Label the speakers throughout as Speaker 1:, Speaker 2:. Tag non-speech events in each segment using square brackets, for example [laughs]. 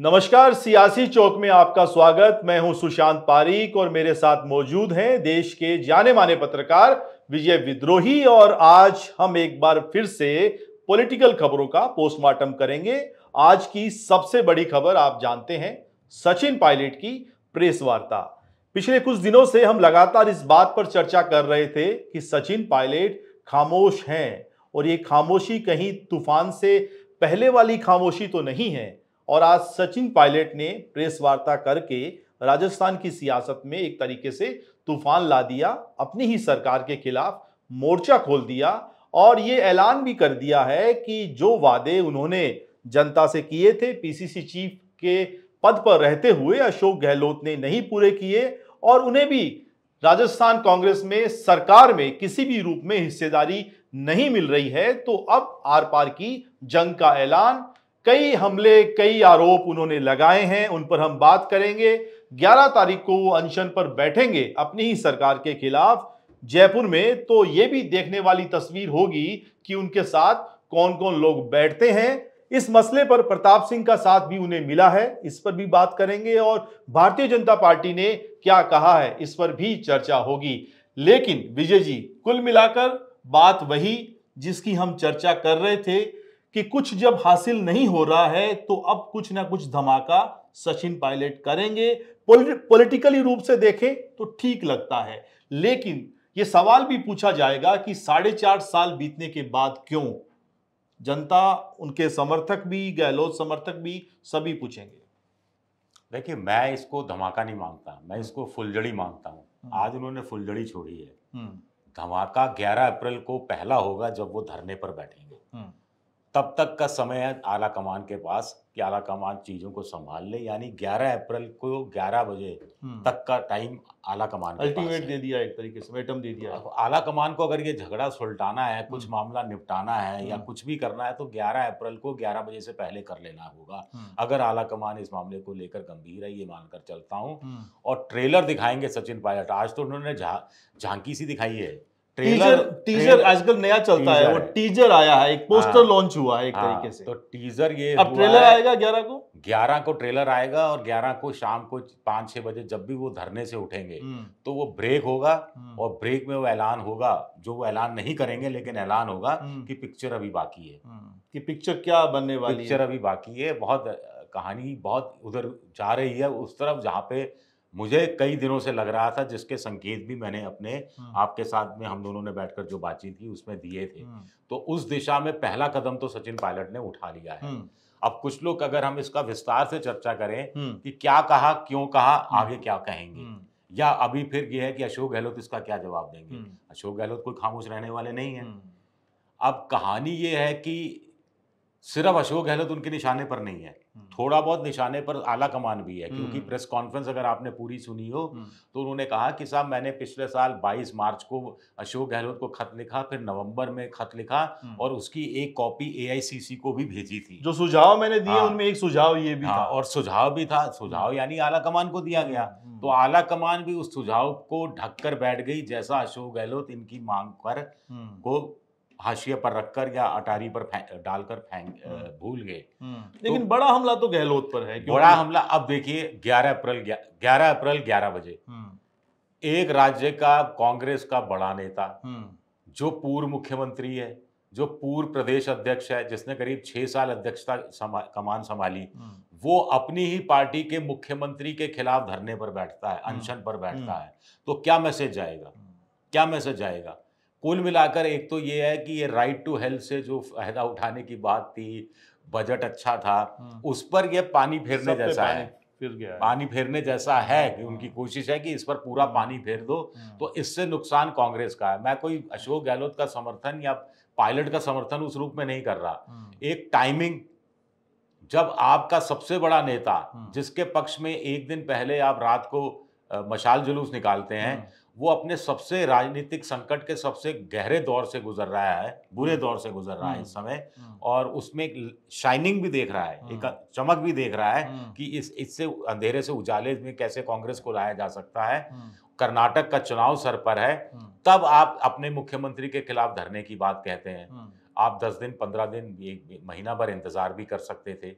Speaker 1: नमस्कार सियासी चौक में आपका स्वागत मैं हूं सुशांत पारीक और मेरे साथ मौजूद हैं देश के जाने माने पत्रकार विजय विद्रोही और आज हम एक बार फिर से पॉलिटिकल खबरों का पोस्टमार्टम करेंगे आज की सबसे बड़ी खबर आप जानते हैं सचिन पायलट की प्रेस वार्ता पिछले कुछ दिनों से हम लगातार इस बात पर चर्चा कर रहे थे कि सचिन पायलट खामोश हैं और ये खामोशी कहीं तूफान से पहले वाली खामोशी तो नहीं है और आज सचिन पायलट ने प्रेस वार्ता करके राजस्थान की सियासत में एक तरीके से तूफान ला दिया अपनी ही सरकार के खिलाफ मोर्चा खोल दिया और ये ऐलान भी कर दिया है कि जो वादे उन्होंने जनता से किए थे पीसीसी चीफ के पद पर रहते हुए अशोक गहलोत ने नहीं पूरे किए और उन्हें भी राजस्थान कांग्रेस में सरकार में किसी भी रूप में हिस्सेदारी नहीं मिल रही है तो अब आर पार की जंग का ऐलान कई हमले कई आरोप उन्होंने लगाए हैं उन पर हम बात करेंगे 11 तारीख को वो अनशन पर बैठेंगे अपनी ही सरकार के खिलाफ जयपुर में तो ये भी देखने वाली तस्वीर होगी कि उनके साथ कौन कौन लोग बैठते हैं इस मसले पर प्रताप सिंह का साथ भी उन्हें मिला है इस पर भी बात करेंगे और भारतीय जनता पार्टी ने क्या कहा है इस पर भी चर्चा होगी लेकिन विजय जी कुल मिलाकर बात वही जिसकी हम चर्चा कर रहे थे कि कुछ जब हासिल नहीं हो रहा है तो अब कुछ ना कुछ धमाका सचिन पायलट करेंगे पॉलिटिकली रूप से देखें तो ठीक लगता है लेकिन यह सवाल भी पूछा जाएगा कि साढ़े चार साल बीतने के बाद क्यों जनता उनके समर्थक भी गहलोत समर्थक भी सभी पूछेंगे देखिए मैं इसको धमाका नहीं मांगता मैं इसको
Speaker 2: फुलझड़ी मांगता हूं हम्म। आज उन्होंने फुलझड़ी छोड़ी है हम्म। धमाका 11 अप्रैल को पहला होगा जब वो धरने पर बैठेंगे हम्म। तब तक का समय है आला कमान के पास कि आला कमान चीज़ों को संभाल ले यानी 11 अप्रैल को 11 बजे हम्म। तक का टाइम आला कमान अल्टीमेट दे दिया एक तरीके से वेटम दे दिया आला कमान को अगर ये झगड़ा सुलटाना है कुछ हम्म। मामला निपटाना है या हम्म। कुछ भी करना है तो 11 अप्रैल को 11 बजे से पहले कर लेना होगा अगर आला कमान इस मामले को लेकर गंभीर है ये मानकर चलता हूँ और ट्रेलर दिखाएंगे सचिन पायलट आज तो उन्होंने झांकी सी दिखाई है टीजर टीजर
Speaker 1: आजकल नया चलता है वो टीजर आया है एक पोस्टर लॉन्च हाँ। हुआ है एक हाँ, तरीके से तो टीजर ये अब ट्रेलर आएगा ग्यारह को
Speaker 2: ग्यारह को ट्रेलर आएगा और ग्यारह को शाम को पांच छह बजे जब भी वो धरने से उठेंगे हम्म। तो वो ब्रेक होगा हम्म। और ब्रेक में वो ऐलान होगा जो वो ऐलान नहीं करेंगे लेकिन ऐलान होगा हम्म। कि पिक्चर अभी बाकी है कि पिक्चर क्या बनने वाली पिक्चर अभी बाकी है बहुत कहानी बहुत उधर जा रही है उस तरफ जहाँ पे मुझे कई दिनों से लग रहा था जिसके संकेत भी मैंने अपने आपके साथ में हम दोनों ने बैठकर जो बातचीत की उसमें दिए थे तो उस दिशा में पहला कदम तो सचिन पायलट ने उठा लिया है अब कुछ लोग अगर हम इसका विस्तार से चर्चा करें कि क्या कहा क्यों कहा आगे क्या कहेंगे या अभी फिर यह है कि अशोक गहलोत इसका क्या जवाब देंगे अशोक गहलोत कोई खामोश रहने वाले नहीं है अब कहानी ये है कि सिर्फ अशोक गहलोत उनके निशाने पर नहीं है हम्म। थोड़ा बहुत निशाने पर आला कमान भी है क्योंकि हम्म। प्रेस कॉन्फ्रेंस अगर आपने पूरी सुनी हो हम्म। तो उन्होंने कहा कि साहब मैंने पिछले साल 22 मार्च को अशोक गहलोत को खत लिखा फिर नवंबर में खत लिखा और उसकी एक कॉपी ए को भी भेजी थी
Speaker 1: जो सुझाव मैंने दिए हाँ। उनमें
Speaker 2: एक सुझाव ये भी हाँ, था और सुझाव भी था सुझाव यानी आला कमान को दिया गया तो आला कमान भी उस सुझाव को ढककर बैठ गई जैसा अशोक गहलोत इनकी मांग पर को हाशिए पर रखकर या अटारी पर डालकर फेंक हम्म। भूल गए
Speaker 1: हम्म। तो लेकिन तो, बड़ा हमला तो गहलोत पर है बड़ा
Speaker 2: हमला अब देखिए 11 अप्रैल 11 अप्रैल 11 बजे हम्म। एक राज्य का कांग्रेस का बड़ा नेता जो पूर्व मुख्यमंत्री है जो पूर्व प्रदेश अध्यक्ष है जिसने करीब छह साल अध्यक्षता कमान संभाली वो अपनी ही पार्टी के मुख्यमंत्री के खिलाफ धरने पर बैठता है अनशन पर बैठता है तो क्या मैसेज जाएगा क्या मैसेज जाएगा कुल मिलाकर एक तो ये है कि ये राइट टू हेल्थ से जो फायदा उठाने की बात थी बजट अच्छा था हाँ। उस पर ये पानी फेरने जैसा है फिर गया पानी फेरने जैसा है कि हाँ। उनकी कोशिश है कि इस पर पूरा पानी फेर दो हाँ। तो इससे नुकसान कांग्रेस का है मैं कोई अशोक गहलोत का समर्थन या पायलट का समर्थन उस रूप में नहीं कर रहा एक टाइमिंग जब आपका सबसे बड़ा नेता जिसके पक्ष में एक दिन पहले आप रात को मशाल जुलूस निकालते हैं वो अपने सबसे राजनीतिक संकट के सबसे गहरे दौर से गुजर रहा है बुरे हम्म। दौर से गुजर रहा है हम्म। इस समय हम्म। और उसमें एक शाइनिंग भी देख रहा है एक चमक भी देख रहा है कि इस इससे अंधेरे से उजाले में कैसे कांग्रेस को लाया जा सकता है कर्नाटक का चुनाव सर पर है तब आप अपने मुख्यमंत्री के खिलाफ धरने की बात कहते हैं आप दस दिन पंद्रह दिन एक महीना भर इंतजार भी कर सकते थे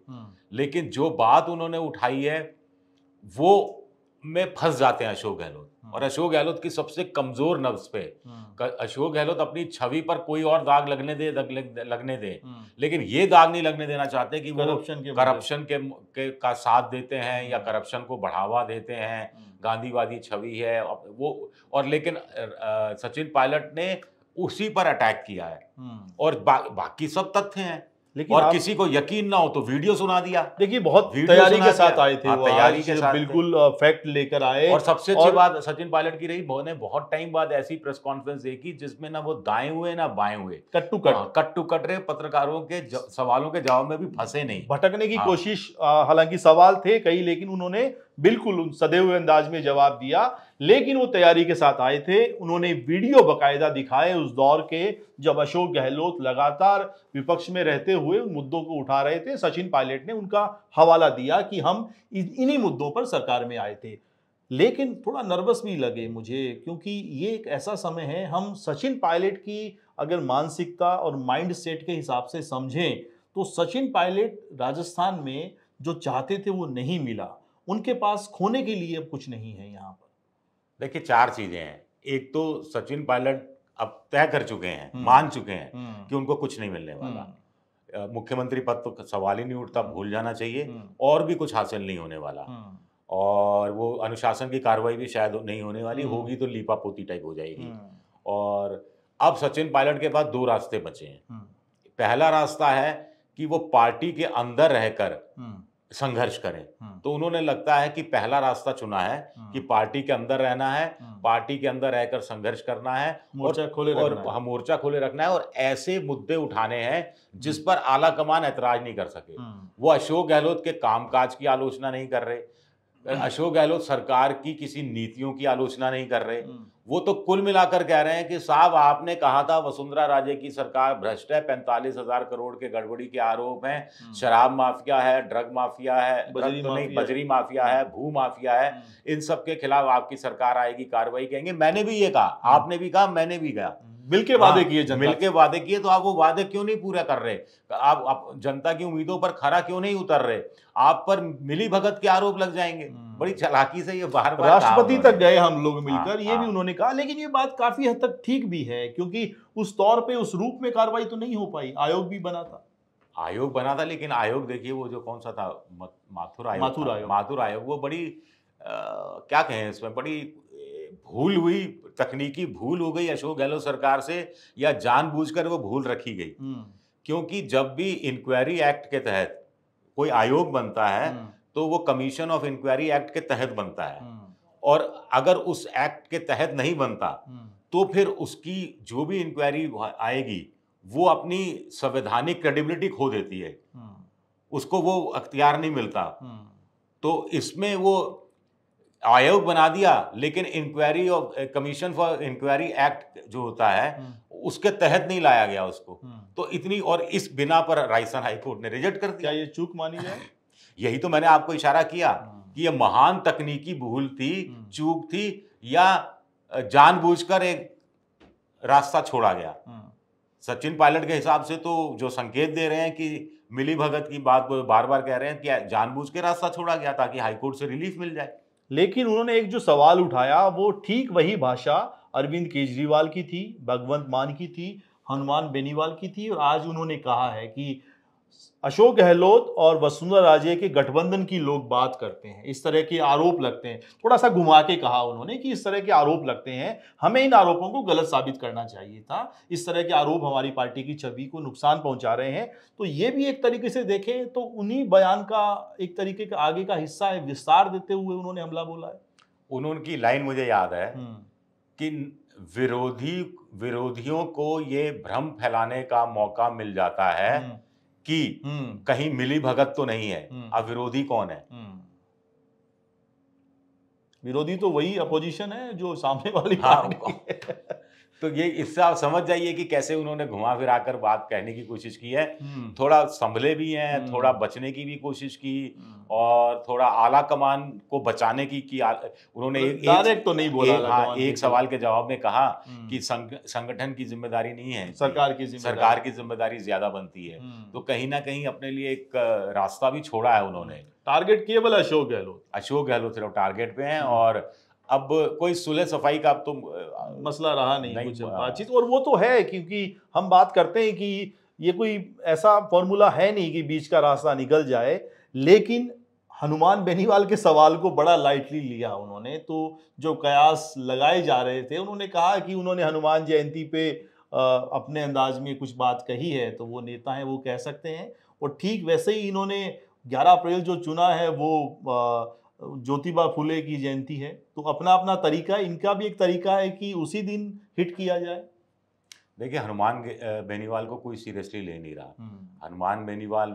Speaker 2: लेकिन जो बात उन्होंने उठाई है वो में फंस जाते हैं अशोक गहलोत और अशोक गहलोत की सबसे कमजोर नब्स पे हम्म। अशोक गहलोत अपनी छवि पर कोई और दाग लगने दे लगने दे हम्म। लेकिन ये दाग नहीं लगने देना चाहते कि करप्शन के करप्शन के, के का साथ देते हैं या करप्शन हम्म। को बढ़ावा देते हैं गांधीवादी छवि है वो और लेकिन सचिन पायलट ने उसी पर अटैक किया है और बा, बाकी सब तथ्य हैं लेकिन और किसी को यकीन ना हो तो वीडियो सुना दिया
Speaker 1: देखिए बहुत तैयारी के साथ आए थे हाँ, तैयारी के साथ बिल्कुल फैक्ट लेकर आए और सबसे अच्छी बात
Speaker 2: सचिन पायलट की रही ने बहुत टाइम बाद ऐसी प्रेस कॉन्फ्रेंस देखी जिसमें ना वो दाएं हुए ना बाएं हुए
Speaker 1: cut to cut cut to cut रहे पत्रकारों के सवालों के जवाब में भी फंसे नहीं भटकने की हाँ। कोशिश हालांकि सवाल थे कई लेकिन उन्होंने बिल्कुल उन सदे हुए अंदाज में जवाब दिया लेकिन वो तैयारी के साथ आए थे उन्होंने वीडियो बकायदा दिखाए उस दौर के जब अशोक गहलोत लगातार विपक्ष में रहते हुए उन मुद्दों को उठा रहे थे सचिन पायलट ने उनका हवाला दिया कि हम इन्हीं मुद्दों पर सरकार में आए थे लेकिन थोड़ा नर्वस भी लगे मुझे क्योंकि ये एक ऐसा समय है हम सचिन पायलट की अगर मानसिकता और माइंड सेट के हिसाब से समझें तो सचिन पायलट राजस्थान में जो चाहते थे वो नहीं मिला उनके पास खोने के लिए अब कुछ नहीं है यहाँ
Speaker 2: पर देखिए चार चीजें हैं एक तो सचिन पायलट अब तय कर चुके हैं हम्म। मान चुके हैं हम्म। कि उनको कुछ नहीं मिलने वाला हम्म। मुख्यमंत्री पद तो सवाल ही नहीं उठता भूल जाना चाहिए और भी कुछ हासिल नहीं होने वाला और वो अनुशासन की कार्रवाई भी शायद नहीं होने वाली होगी तो लीपा पोती टाइप हो जाएगी और अब सचिन पायलट के पास दो रास्ते बचे हैं पहला रास्ता है कि वो पार्टी के अंदर रहकर संघर्ष करें हम्म। तो उन्होंने लगता है कि पहला रास्ता चुना है हम्म। कि पार्टी के अंदर रहना है हम्म। पार्टी के अंदर रहकर संघर्ष करना है मोर्चा खोले और हम हाँ, मोर्चा खोले रखना है और ऐसे मुद्दे उठाने हैं जिस पर आला कमान ऐतराज नहीं कर सके वो अशोक गहलोत के कामकाज की आलोचना नहीं कर रहे अशोक गहलोत सरकार की किसी नीतियों की आलोचना नहीं कर रहे वो तो कुल मिलाकर कह रहे हैं कि साहब आपने कहा था वसुंधरा राजे की सरकार भ्रष्ट है पैंतालीस हजार करोड़ के गड़बड़ी के आरोप हैं हम्म। शराब माफिया है ड्रग माफिया है बजरी तो नहीं बजरी माफिया है भू माफिया है हम्म। इन सब के खिलाफ आपकी सरकार आएगी कार्रवाई कहेंगे मैंने भी ये कहा आपने भी कहा मैंने भी कहा मिलके वादे हाँ, किए जनता मिलके वादे किए तो आप वो वादे क्यों नहीं पूरा कर रहे आप, आप जनता की उम्मीदों पर खरा क्यों नहीं उतर रहे
Speaker 1: आप पर मिली भगत के आरोप लग जाएंगे हम्म। बड़ी चलाकी से ये बाहर राष्ट्रपति तक गए हम लोग मिलकर हाँ, ये भी हाँ। उन्होंने कहा लेकिन ये बात काफी हद तक ठीक भी है क्योंकि उस तौर पर उस रूप में कार्रवाई तो नहीं हो पाई आयोग भी बना था आयोग बना था लेकिन आयोग देखिए वो जो कौन सा था
Speaker 2: माथुर आयोग माथुर आयोग माथुर आयोग वो बड़ी क्या कहें इसमें बड़ी भूल हुई तकनीकी भूल हो गई अशोक गहलोत सरकार से या जानबूझकर वो भूल रखी गई हम्म। क्योंकि जब भी इंक्वायरी एक्ट के तहत कोई आयोग बनता है हम्म। तो वो कमीशन ऑफ इंक्वायरी एक्ट के तहत बनता है हम्म। और अगर उस एक्ट के तहत नहीं बनता तो फिर उसकी जो भी इंक्वायरी आएगी वो अपनी संवैधानिक क्रेडिबिलिटी खो देती है उसको वो अख्तियार नहीं मिलता तो इसमें वो आयोग बना दिया लेकिन inquiry of commission for inquiry act जो होता है हम्म। उसके तहत नहीं लाया गया उसको हम्म। तो इतनी और इस बिना पर राजस्थान हाईकोर्ट ने रिजेक्ट कर दिया ये चूक मानी जाए [laughs] यही तो मैंने आपको इशारा किया हम्म। कि ये महान तकनीकी भूल थी चूक थी या जानबूझकर एक रास्ता छोड़ा गया सचिन पायलट के हिसाब से तो जो संकेत दे रहे हैं कि मिली भगत की बात बार बार कह रहे हैं
Speaker 1: कि जानबूझ के रास्ता छोड़ा गया ताकि हाईकोर्ट से रिलीफ मिल जाए लेकिन उन्होंने एक जो सवाल उठाया वो ठीक वही भाषा अरविंद केजरीवाल की थी भगवंत मान की थी हनुमान बेनीवाल की थी और आज उन्होंने कहा है कि अशोक गहलोत और वसुंधरा राजे के गठबंधन की लोग बात करते हैं इस तरह के आरोप लगते हैं थोड़ा सा घुमा के कहा उन्होंने कि इस तरह के आरोप लगते हैं हमें इन आरोपों को गलत साबित करना चाहिए था इस तरह के आरोप हमारी पार्टी की छवि को नुकसान पहुंचा रहे हैं तो ये भी एक तरीके से देखें तो उन्हीं बयान का एक तरीके का आगे का हिस्सा है विस्तार देते हुए उन्होंने हमला बोला है उन्होंने लाइन मुझे
Speaker 2: याद है हम्म। कि विरोधी विरोधियों को ये भ्रम फैलाने का मौका मिल जाता है हम्म। कि हम्म। कहीं मिली भगत तो नहीं है हम्म। अब विरोधी कौन है हम्म। विरोधी तो वही अपोजिशन
Speaker 1: हाँ। है जो सामने वाली पार्टी हाँ,
Speaker 2: तो ये इससे आप समझ जाइए कि कैसे उन्होंने घुमा फिरा कर बात कहने की कोशिश की है हम्म। थोड़ा संभले भी हैं हम्म। थोड़ा बचने की भी कोशिश की हम्म। और थोड़ा आला कमान को बचाने की कि उन्होंने एक तो नहीं बोला एक, हाँ, एक सवाल के जवाब में कहा कि संगठन की जिम्मेदारी नहीं है सरकार की सरकार की जिम्मेदारी ज्यादा बनती है तो कहीं ना कहीं अपने लिए एक रास्ता भी छोड़ा है उन्होंने टारगेट केवल अशोक गहलोत अशोक गहलोत सिर्फ टारगेट पे हैं और अब कोई
Speaker 1: सुलह सफाई का अब तो मसला रहा नहीं, नहीं कुछ बातचीत और वो तो है क्योंकि हम बात करते हैं कि ये कोई ऐसा फॉर्मूला है नहीं कि बीच का रास्ता निकल जाए लेकिन हनुमान बेनीवाल के सवाल को बड़ा लाइटली लिया उन्होंने तो जो कयास लगाए जा रहे थे उन्होंने कहा कि उन्होंने हनुमान जयंती पे अपने अंदाज में कुछ बात कही है तो वो नेता हैं वो कह सकते हैं और ठीक वैसे ही इन्होंने 11 अप्रैल जो चुना है वो ज्योतिबा फुले की जयंती है तो अपना अपना तरीका इनका भी एक तरीका है कि उसी दिन हिट किया जाए देखिए हनुमान
Speaker 2: बेनीवाल को कोई सीरियसली ले नहीं रहा हम्म। हनुमान बेनीवाल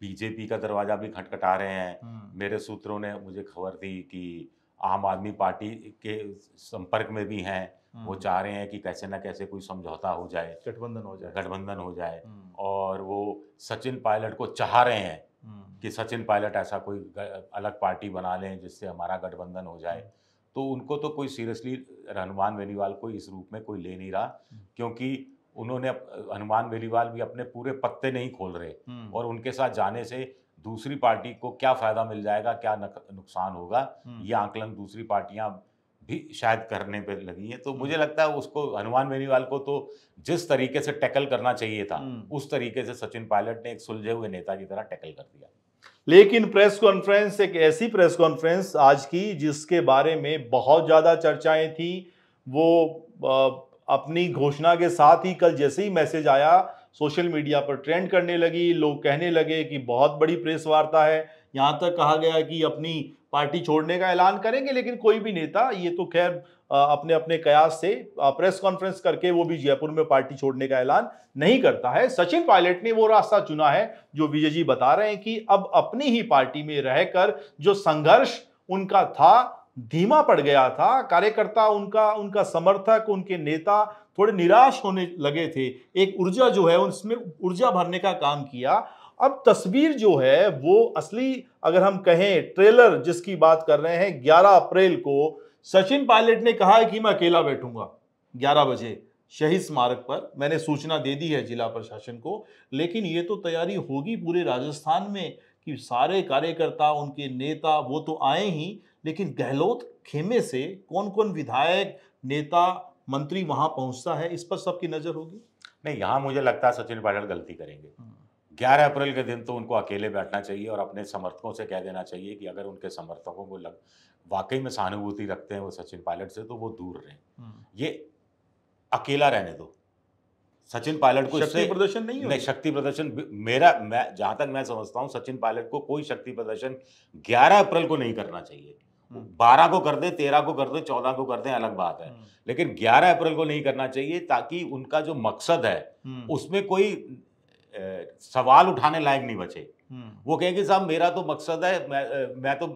Speaker 2: बीजेपी का दरवाजा भी खटखटा रहे हैं हम्म। मेरे सूत्रों ने मुझे खबर दी कि आम आदमी पार्टी के संपर्क में भी हैं वो हम्म। चाह रहे हैं कि कैसे ना कैसे कोई समझौता हो जाए गठबंधन हो जाए गठबंधन हो जाए और वो सचिन पायलट को चाह रहे हैं हम्म। कि सचिन पायलट ऐसा कोई अलग पार्टी बना लें जिससे हमारा गठबंधन हो जाए हम्म। तो उनको तो कोई सीरियसली हनुमान बेनीवाल को इस रूप में कोई ले नहीं रहा हम्म। क्योंकि उन्होंने हनुमान बेनीवाल भी अपने पूरे पत्ते नहीं खोल रहे और उनके साथ जाने से दूसरी पार्टी को क्या फायदा मिल जाएगा क्या नुकसान होगा ये आंकलन दूसरी पार्टियां भी शायद करने पर लगी है तो मुझे लगता है उसको हनुमान बेनीवाल को तो जिस तरीके से टैकल करना
Speaker 1: चाहिए था हम्म। उस तरीके से सचिन पायलट ने एक सुलझे हुए नेता की तरह टैकल कर दिया लेकिन प्रेस कॉन्फ्रेंस एक ऐसी प्रेस कॉन्फ्रेंस आज की जिसके बारे में बहुत ज़्यादा चर्चाएं थी वो अपनी घोषणा के साथ ही कल जैसे ही मैसेज आया सोशल मीडिया पर ट्रेंड करने लगी लोग कहने लगे कि बहुत बड़ी प्रेस वार्ता है यहाँ तक कहा गया कि अपनी पार्टी छोड़ने का ऐलान करेंगे लेकिन कोई भी नेता ये तो खैर अपने अपने कयास से प्रेस कॉन्फ्रेंस करके वो भी जयपुर में पार्टी छोड़ने का ऐलान नहीं करता है सचिन पायलट ने वो रास्ता चुना है जो विजय जी बता रहे हैं कि अब अपनी ही पार्टी में रहकर जो संघर्ष उनका था धीमा पड़ गया था कार्यकर्ता उनका उनका समर्थक उनके नेता थोड़े निराश होने लगे थे एक ऊर्जा जो है उसमें ऊर्जा भरने का काम किया अब तस्वीर जो है वो असली अगर हम कहें ट्रेलर जिसकी बात कर रहे हैं 11 अप्रैल को सचिन पायलट ने कहा है कि मैं अकेला बैठूंगा 11 बजे शहीद स्मारक पर मैंने सूचना दे दी है जिला प्रशासन को लेकिन ये तो तैयारी होगी पूरे राजस्थान में कि सारे कार्यकर्ता उनके नेता वो तो आए ही लेकिन गहलोत खेमे से कौन कौन विधायक नेता मंत्री वहां पहुंचता है इस पर सबकी नजर होगी नहीं यहाँ मुझे
Speaker 2: लगता है सचिन पायलट गलती करेंगे 11 अप्रैल के दिन तो उनको अकेले बैठना चाहिए और अपने समर्थकों से कह देना चाहिए कि अगर उनके समर्थकों को लग वाकई में सहानुभूति रखते हैं वो सचिन पायलट से तो वो दूर रहें हम्म। ये अकेला रहने दो सचिन पायलट को शक्ति प्रदर्शन नहीं नहीं शक्ति प्रदर्शन मेरा मैं जहां तक मैं समझता हूँ सचिन पायलट को कोई शक्ति प्रदर्शन 11 अप्रैल को नहीं करना चाहिए बारह को कर दे तेरह को कर दे चौदह को कर दे अलग बात है हम्म। लेकिन ग्यारह अप्रैल को नहीं करना चाहिए ताकि उनका जो मकसद है हम्म। उसमें कोई ए, सवाल उठाने लायक नहीं बचे हम्म। वो कहेंगे साहब मेरा तो मकसद है मैं मैं तो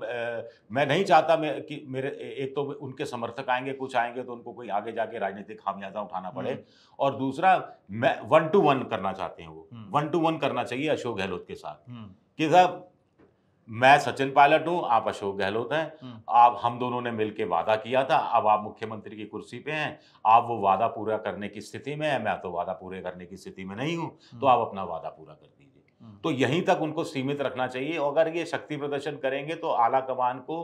Speaker 2: मैं नहीं चाहता मैं कि मेरे एक तो उनके समर्थक आएंगे कुछ आएंगे तो उनको कोई आगे जाके राजनीतिक खामियाजा उठाना पड़े और दूसरा मैं वन टू वन करना चाहते हैं वो वन टू वन करना चाहिए अशोक गहलोत के साथ कि साहब मैं सचिन पायलट हूँ आप अशोक गहलोत हैं हम्म। आप हम दोनों ने मिलकर वादा किया था अब आप मुख्यमंत्री की कुर्सी पे हैं आप वो वादा पूरा करने की स्थिति में है मैं तो वादा पूरे करने की स्थिति में नहीं हूं तो हम्म। आप अपना वादा पूरा कर दीजिए हम्म। तो यहीं तक उनको सीमित रखना चाहिए अगर ये शक्ति प्रदर्शन करेंगे तो आला कमान को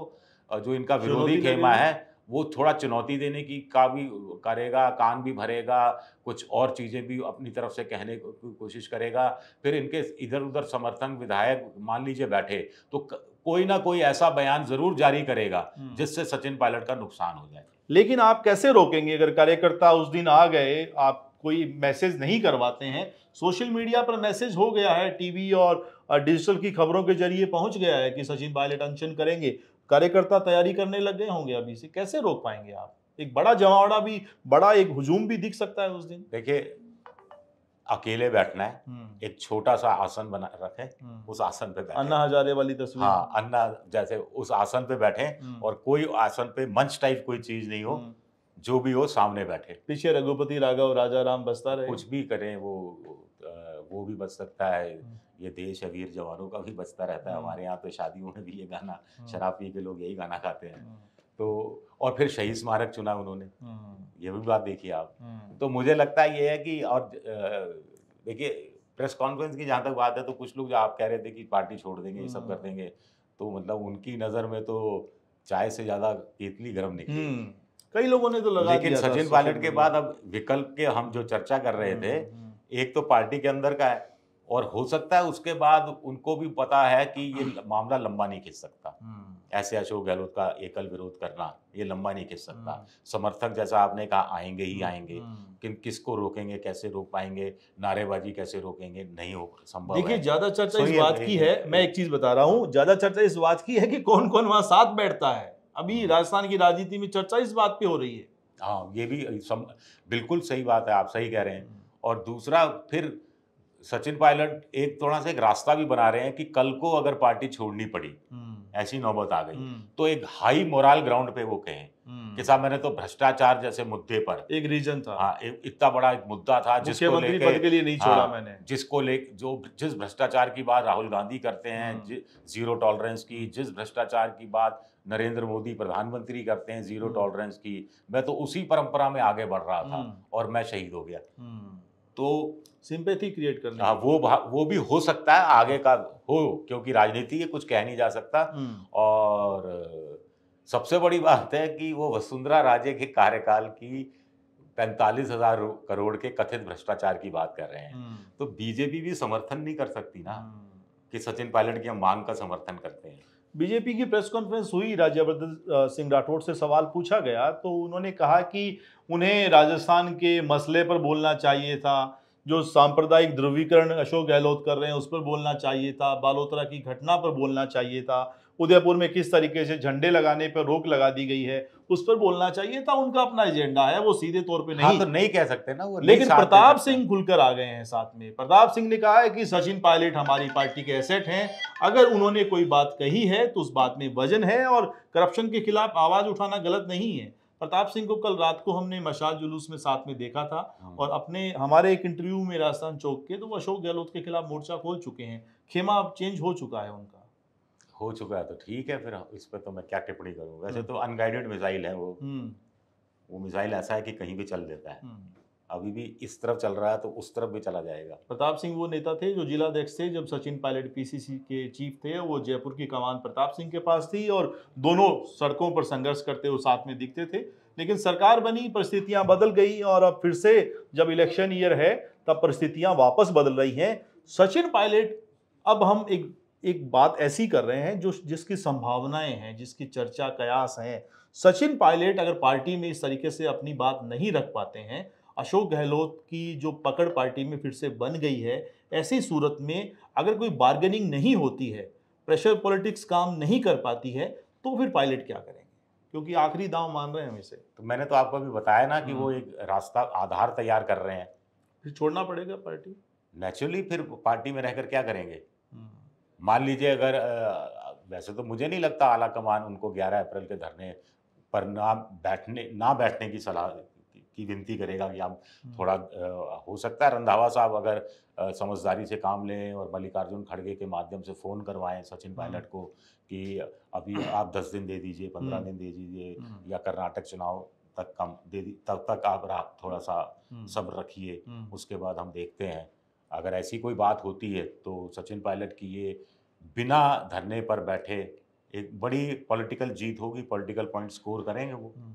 Speaker 2: जो इनका विरोधी खेमा है वो थोड़ा चुनौती देने की का भी करेगा कान भी भरेगा कुछ और चीज़ें भी अपनी तरफ से कहने की कोशिश करेगा फिर इनके इधर उधर समर्थन विधायक मान लीजिए बैठे तो
Speaker 1: कोई ना कोई ऐसा बयान जरूर जारी करेगा हम्म। जिससे सचिन पायलट का नुकसान हो जाए लेकिन आप कैसे रोकेंगे अगर कार्यकर्ता उस दिन आ गए आप कोई मैसेज नहीं करवाते हैं सोशल मीडिया पर मैसेज हो गया है टीवी और डिजिटल की खबरों के जरिए पहुंच गया है कि सचिन पायलट अनशन करेंगे कार्यकर्ता तैयारी करने लग गए होंगे अभी से कैसे रोक पाएंगे आप एक बड़ा जमावड़ा भी बड़ा एक हुजूम भी दिख सकता है उस दिन देखिए
Speaker 2: अकेले बैठना है हम्म। एक छोटा सा आसन बना रखे हम्म। उस आसन पे बैठे अन्ना हजारे वाली तस्वीर हाँ अन्ना जैसे उस आसन पे बैठे हम्म। और कोई आसन पे मंच टाइप कोई चीज नहीं हो जो भी हो सामने बैठे
Speaker 1: पीछे रघुपति राघव राजा राम बसता रहे कुछ
Speaker 2: भी करें वो वो भी बच सकता है ये देश अवीर जवानों का भी बचता रहता है हमारे हम्म। यहाँ तो शादियों में भी ये गाना हम्म। शराब पी के लोग यही गाना खाते हैं हम्म। तो और फिर शहीद स्मारक चुना उन्होंने ये भी बात देखिए आप तो मुझे लगता है ये है कि और देखिए प्रेस कॉन्फ्रेंस की जहाँ तक बात है तो कुछ लोग जो आप कह रहे थे कि पार्टी छोड़ देंगे ये सब कर देंगे तो मतलब उनकी नज़र में तो चाय से ज़्यादा केतली गर्म निकली
Speaker 1: कई लोगों ने तो लगा लेकिन सचिन पायलट के बाद
Speaker 2: अब विकल्प के हम जो चर्चा कर रहे थे एक तो पार्टी के अंदर का है और हो सकता है उसके बाद उनको भी पता है कि ये मामला लंबा नहीं खींच सकता हम्म। ऐसे अशोक गहलोत का एकल विरोध करना ये लंबा नहीं खींच सकता हम्म। समर्थक जैसा आपने कहा आएंगे ही हम्म, आएंगे कि किसको रोकेंगे कैसे रोक पाएंगे नारेबाजी कैसे रोकेंगे नहीं हो
Speaker 1: संभव देखिए ज्यादा चर्चा इस बात की है मैं एक चीज बता रहा हूँ ज्यादा चर्चा इस बात की है कि कौन कौन वहां साथ बैठता है अभी राजस्थान की राजनीति में चर्चा इस बात पे हो
Speaker 2: रही है हाँ ये भी बिल्कुल सही बात है आप सही कह रहे हैं और दूसरा फिर सचिन पायलट एक थोड़ा सा एक रास्ता भी बना रहे हैं कि कल को अगर पार्टी छोड़नी पड़ी हम्म। ऐसी नौबत आ गई हम्म। तो एक हाई मोरल ग्राउंड पे वो कहें हम्म। कि साहब मैंने तो भ्रष्टाचार जैसे मुद्दे पर एक रीजन था हाँ इतना बड़ा एक मुद्दा था जिसको लेके के लिए नहीं छोड़ा हाँ, मैंने जिसको ले जो जिस भ्रष्टाचार की बात राहुल गांधी करते हैं जीरो टॉलरेंस की जिस भ्रष्टाचार की बात नरेंद्र मोदी प्रधानमंत्री करते हैं जीरो टॉलरेंस की मैं तो उसी परंपरा में आगे बढ़ रहा था और मैं शहीद हो गया तो सिंपैथी क्रिएट करनी हाँ वो वो भी हो सकता है आगे का हो क्योंकि राजनीति के कुछ कह नहीं जा सकता हम्म। और सबसे बड़ी बात है कि वो वसुंधरा राजे के कार्यकाल की पैंतालीस हजार करोड़ के कथित भ्रष्टाचार की बात कर रहे हैं हम्म। तो बीजेपी भी समर्थन नहीं कर सकती ना हम्म। कि सचिन पायलट की हम मांग का समर्थन करते
Speaker 1: हैं बीजेपी की प्रेस कॉन्फ्रेंस हुई राज्यवर्धन सिंह राठौड़ से सवाल पूछा गया तो उन्होंने कहा कि उन्हें राजस्थान के मसले पर बोलना चाहिए था जो सांप्रदायिक ध्रुवीकरण अशोक गहलोत कर रहे हैं उस पर बोलना चाहिए था बालोतरा की घटना पर बोलना चाहिए था उदयपुर में किस तरीके से झंडे लगाने पर रोक लगा दी गई है उस पर बोलना चाहिए था उनका अपना एजेंडा है वो सीधे तौर पे हाँ, नहीं हाँ तो नहीं कह सकते ना वो लेकिन प्रताप सिंह खुलकर आ गए हैं साथ में प्रताप सिंह ने कहा है कि सचिन पायलट हमारी पार्टी के एसेट हैं अगर उन्होंने कोई बात कही है तो उस बात में वजन है और करप्शन के खिलाफ आवाज उठाना गलत नहीं है प्रताप सिंह को कल रात को हमने मशाल जुलूस में साथ में देखा था हाँ। और अपने हमारे एक इंटरव्यू में राजस्थान चौक के तो वो अशोक गहलोत के खिलाफ मोर्चा खोल चुके हैं खेमा अब चेंज हो चुका है उनका
Speaker 2: हो चुका है तो ठीक है फिर इस पर तो मैं क्या टिप्पणी करूँ वैसे हम्म। तो अनगाइडेड मिसाइल है वो हम्म। वो मिसाइल ऐसा है कि कहीं भी चल देता है हम्म। अभी भी इस तरफ चल रहा है तो उस तरफ भी चला जाएगा
Speaker 1: प्रताप सिंह वो नेता थे जो जिला अध्यक्ष थे जब सचिन पायलट पीसीसी के चीफ थे वो जयपुर की कमान प्रताप सिंह के पास थी और दोनों सड़कों पर संघर्ष करते हुए साथ में दिखते थे लेकिन सरकार बनी परिस्थितियां बदल गई और अब फिर से जब इलेक्शन ईयर है तब परिस्थितियां वापस बदल रही हैं सचिन पायलट अब हम एक एक बात ऐसी कर रहे हैं जो जिसकी संभावनाएं हैं जिसकी चर्चा कयास हैं सचिन पायलट अगर पार्टी में इस तरीके से अपनी बात नहीं रख पाते हैं अशोक गहलोत की जो पकड़ पार्टी में फिर से बन गई है ऐसी सूरत में अगर कोई बार्गेनिंग नहीं होती है प्रेशर पॉलिटिक्स काम नहीं कर पाती है तो फिर पायलट क्या करेंगे क्योंकि आखिरी दाव मान रहे हैं हम इसे तो मैंने तो आपको अभी बताया ना कि हम्म। वो एक रास्ता आधार तैयार कर रहे हैं फिर छोड़ना पड़ेगा पार्टी
Speaker 2: नेचुरली फिर पार्टी में रहकर क्या करेंगे मान लीजिए अगर वैसे तो मुझे नहीं लगता आला कमान उनको 11 अप्रैल के धरने पर ना बैठने ना बैठने की सलाह की विनती करेगा कि आप हम्म। थोड़ा हो सकता है रंधावा साहब अगर समझदारी से काम लें और मल्लिकार्जुन खड़गे के माध्यम से फ़ोन करवाएं सचिन हम्म। पायलट को कि अभी हम्म। आप दस दिन दे दीजिए पंद्रह दिन दे दीजिए या कर्नाटक चुनाव तक कम दे दी तब तक, तक आप थोड़ा सा सब्र रखिए उसके बाद हम देखते हैं अगर ऐसी कोई बात होती है तो सचिन पायलट की ये बिना धरने पर बैठे एक बड़ी पॉलिटिकल जीत होगी पॉलिटिकल पॉइंट स्कोर करेंगे वो हम्म।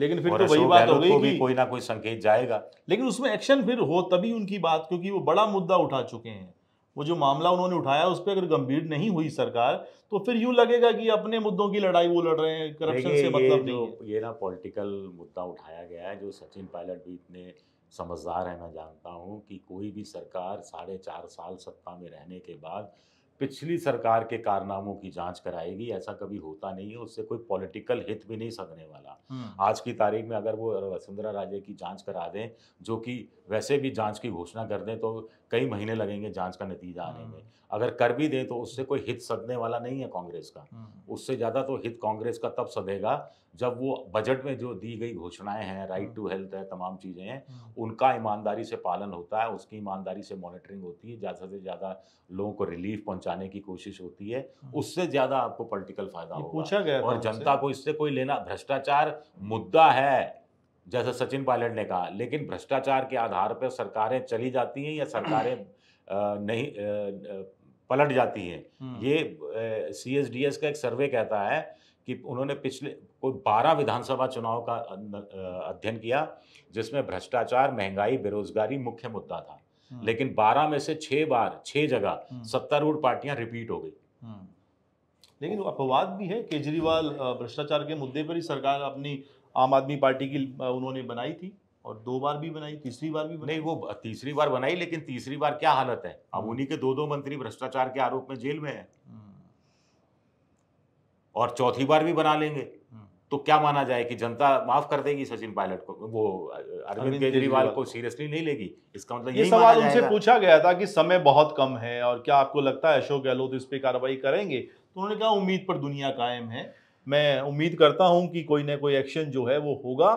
Speaker 2: लेकिन फिर तो वही बात हो गई कि कोई
Speaker 1: ना कोई संकेत जाएगा लेकिन उसमें एक्शन फिर हो तभी उनकी बात क्योंकि वो बड़ा मुद्दा उठा चुके हैं वो जो मामला उन्होंने उठाया उस पर अगर गंभीर नहीं हुई सरकार तो फिर यूं लगेगा कि अपने मुद्दों की लड़ाई वो लड़ रहे हैं करप्शन से मतलब ये, नहीं
Speaker 2: ये ना पॉलिटिकल मुद्दा उठाया गया है जो सचिन पायलट भी इतने समझदार है मैं जानता हूँ कि कोई भी सरकार साढ़े चार साल सत्ता में रहने के बाद पिछली सरकार के कारनामों की जांच कराएगी ऐसा कभी होता नहीं है उससे कोई पॉलिटिकल हित भी नहीं सकने वाला हम्म। आज की तारीख में अगर वो वसुंधरा राजे की जांच करा दें जो कि वैसे भी जांच की घोषणा कर दें तो कई महीने लगेंगे जांच का नतीजा आने हम्म। में अगर कर भी दें तो उससे कोई हित सदने वाला नहीं है कांग्रेस का हम्म। उससे ज़्यादा तो हित कांग्रेस का तब सदेगा जब वो बजट में जो दी गई घोषणाएं हैं राइट टू हेल्थ है तमाम चीज़ें हैं हम्म। उनका ईमानदारी से पालन होता है उसकी ईमानदारी से मॉनिटरिंग होती है ज़्यादा से ज़्यादा लोगों को रिलीफ पहुंचाने की कोशिश होती है उससे ज़्यादा आपको पॉलिटिकल फायदा होगा पूछा गया और जनता को इससे कोई लेना भ्रष्टाचार मुद्दा है जैसा सचिन पायलट ने कहा लेकिन भ्रष्टाचार के आधार पर सरकारें चली जाती हैं या सरकारें [clears throat] नहीं पलट जाती हैं हम्म। ये सी का एक सर्वे कहता है कि उन्होंने पिछले कोई बारह विधानसभा चुनाव का अध्ययन किया जिसमें भ्रष्टाचार महंगाई बेरोजगारी मुख्य मुद्दा था हम्म। लेकिन
Speaker 1: बारह में से छह बार छह जगह हम्म। सत्तारूढ़ पार्टियां रिपीट हो गई लेकिन अपवाद भी है केजरीवाल भ्रष्टाचार के मुद्दे पर ही सरकार अपनी आम आदमी पार्टी की उन्होंने बनाई थी और दो बार भी बनाई तीसरी बार भी बनाई नहीं वो तीसरी बार बनाई लेकिन तीसरी
Speaker 2: बार क्या हालत है अब हम्म। उन्हीं के दो दो मंत्री भ्रष्टाचार के आरोप में जेल में है हम्म। और चौथी बार भी बना लेंगे हम्म। तो क्या माना जाए कि जनता माफ कर देगी सचिन पायलट को वो अरविंद केजरीवाल को सीरियसली नहीं लेगी इसका मतलब ये सवाल उनसे पूछा
Speaker 1: गया था कि समय बहुत कम है और क्या आपको लगता है अशोक गहलोत इस पर कार्रवाई करेंगे तो उन्होंने कहा उम्मीद पर दुनिया कायम है मैं उम्मीद करता हूं कि कोई ना कोई एक्शन जो है वो होगा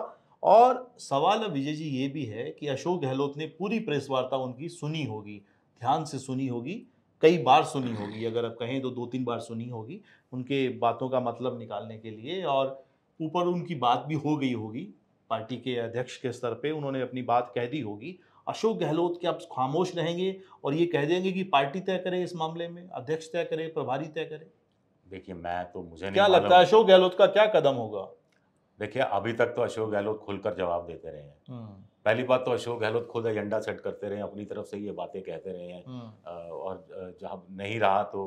Speaker 1: और सवाल अब विजय जी ये भी है कि अशोक गहलोत ने पूरी प्रेस वार्ता उनकी सुनी होगी ध्यान से सुनी होगी कई बार सुनी होगी अगर आप कहें तो दो तीन बार सुनी होगी उनके बातों का मतलब निकालने के लिए और ऊपर उनकी बात भी हो गई होगी पार्टी के अध्यक्ष के स्तर पे उन्होंने अपनी बात कह दी होगी अशोक गहलोत के आप खामोश रहेंगे और ये कह देंगे कि पार्टी तय करे इस मामले में अध्यक्ष तय करे प्रभारी तय करे
Speaker 2: देखिए मैं तो मुझे क्या नहीं लगता है
Speaker 1: अशोक गहलोत का क्या कदम होगा
Speaker 2: देखिए अभी तक तो अशोक गहलोत खुलकर जवाब देते रहे हैं हम्म। पहली बात तो अशोक गहलोत खुद एजेंडा सेट करते रहे अपनी तरफ से ये बातें कहते रहे हैं हम्म। और जब नहीं रहा तो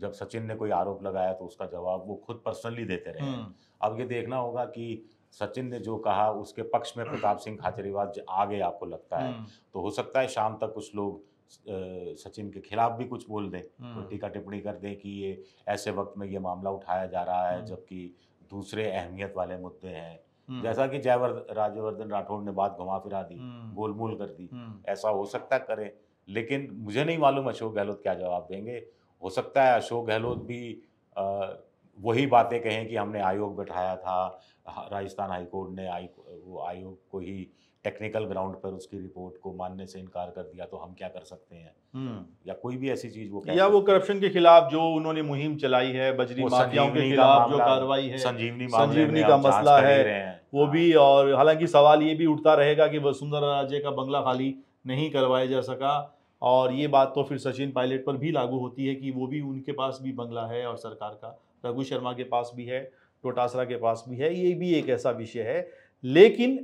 Speaker 2: जब सचिन ने कोई आरोप लगाया तो उसका जवाब वो खुद पर्सनली देते रहे हम्म। अब ये देखना होगा कि सचिन ने जो कहा उसके पक्ष में प्रताप सिंह खाचरीवाद आगे आपको लगता है तो हो सकता है शाम तक कुछ लोग सचिन के खिलाफ भी कुछ बोल दें हम्म। तो टीका टिप्पणी कर दें कि ये ऐसे वक्त में ये मामला उठाया जा रहा है हम्म। जबकि दूसरे अहमियत वाले मुद्दे हैं हम्म। जैसा कि जयवर राज्यवर्धन राठौड़ ने बात घुमा फिरा दी गोलमोल कर दी ऐसा हो सकता करें लेकिन मुझे नहीं मालूम अशोक गहलोत क्या जवाब देंगे हो सकता है अशोक गहलोत भी वही बातें कहें कि हमने आयोग बैठाया था राजस्थान हाईकोर्ट ने आई वो आयोग को ही टेक्निकल ग्राउंड पर उसकी रिपोर्ट को मानने से इनकार कर दिया तो हम क्या कर सकते हैं हम्म। या कोई भी ऐसी चीज वो या वो
Speaker 1: करप्शन के खिलाफ जो उन्होंने मुहिम चलाई है बजरी माफियाओं के खिलाफ जो कार्रवाई है संजीवनी संजीवनी का मसला है वो भी हाँ। और हालांकि सवाल ये भी उठता रहेगा कि वसुंधरा राजे का बंगला खाली नहीं करवाया जा सका और ये बात तो फिर सचिन पायलट पर भी लागू होती है कि वो भी उनके पास भी बंगला है और सरकार का रघु शर्मा के पास भी है टोटासरा के पास भी है ये भी एक ऐसा विषय है लेकिन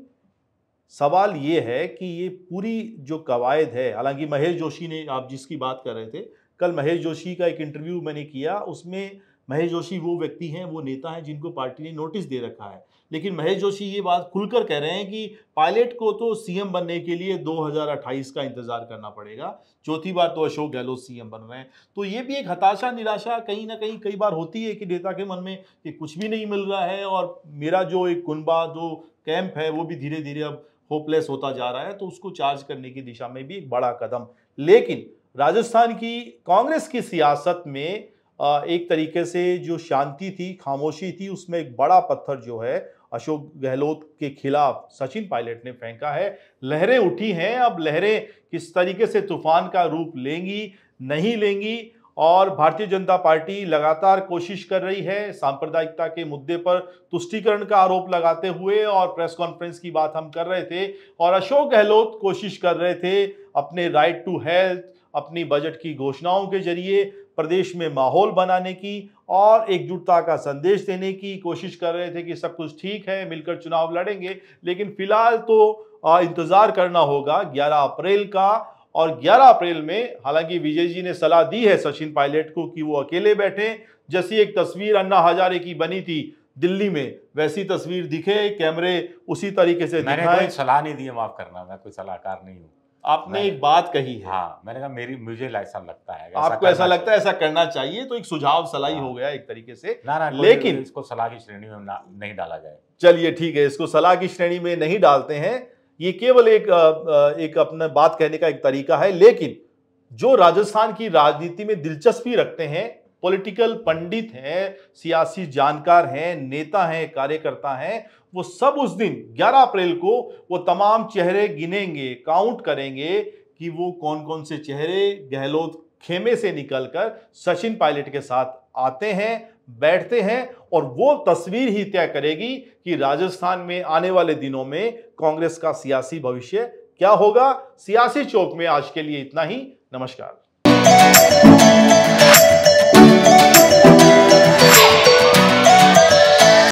Speaker 1: सवाल ये है कि ये पूरी जो कवायद है हालांकि महेश जोशी ने आप जिसकी बात कर रहे थे कल महेश जोशी का एक इंटरव्यू मैंने किया उसमें महेश जोशी वो व्यक्ति हैं वो नेता हैं जिनको पार्टी ने नोटिस दे रखा है लेकिन महेश जोशी ये बात खुलकर कह रहे हैं कि पायलट को तो सीएम बनने के लिए 2028 का इंतजार करना पड़ेगा चौथी बार तो अशोक गहलोत सीएम बन रहे हैं तो ये भी एक हताशा निराशा कहीं ना कहीं कई बार होती है कि नेता के मन में कि कुछ भी नहीं मिल रहा है और मेरा जो एक कुनबा जो कैंप है वो भी धीरे धीरे अब होपलेस होता जा रहा है तो उसको चार्ज करने की दिशा में भी बड़ा कदम लेकिन राजस्थान की कांग्रेस की सियासत में एक तरीके से जो शांति थी खामोशी थी उसमें एक बड़ा पत्थर जो है अशोक गहलोत के खिलाफ सचिन पायलट ने फेंका है लहरें उठी हैं अब लहरें किस तरीके से तूफान का रूप लेंगी नहीं लेंगी और भारतीय जनता पार्टी लगातार कोशिश कर रही है सांप्रदायिकता के मुद्दे पर तुष्टिकरण का आरोप लगाते हुए और प्रेस कॉन्फ्रेंस की बात हम कर रहे थे और अशोक गहलोत कोशिश कर रहे थे अपने राइट टू हेल्थ अपनी बजट की घोषणाओं के जरिए प्रदेश में माहौल बनाने की और एकजुटता का संदेश देने की कोशिश कर रहे थे कि सब कुछ ठीक है मिलकर चुनाव लड़ेंगे लेकिन फिलहाल तो इंतज़ार करना होगा 11 अप्रैल का और 11 अप्रैल में हालांकि विजय जी ने सलाह दी है सचिन पायलट को कि वो अकेले बैठे जैसी एक तस्वीर अन्ना हजारे की बनी थी दिल्ली में वैसी तस्वीर दिखे कैमरे उसी तरीके से मैंने कोई
Speaker 2: सलाह नहीं दी माफ करना मैं कोई सलाहकार नहीं हूँ
Speaker 1: आपने एक बात कही है हाँ
Speaker 2: मैंने कहा मेरी मुझे ऐसा लगता है आपको ऐसा लगता है ऐसा करना चाहिए तो एक सुझाव सलाही हो हाँ। गया एक तरीके से ना ना लेकिन इसको सलाह की श्रेणी में नहीं डाला जाए
Speaker 1: चलिए ठीक है इसको सलाह की श्रेणी में नहीं डालते हैं ये केवल एक एक अपना बात कहने का एक तरीका है लेकिन जो राजस्थान की राजनीति में दिलचस्पी रखते हैं पॉलिटिकल पंडित हैं सियासी जानकार हैं नेता हैं कार्यकर्ता हैं वो सब उस दिन 11 अप्रैल को वो तमाम चेहरे गिनेंगे काउंट करेंगे कि वो कौन कौन से चेहरे गहलोत खेमे से निकलकर सचिन पायलट के साथ आते हैं बैठते हैं और वो तस्वीर ही तय करेगी कि राजस्थान में आने वाले दिनों में कांग्रेस का सियासी भविष्य क्या होगा सियासी चौक में आज के लिए इतना ही नमस्कार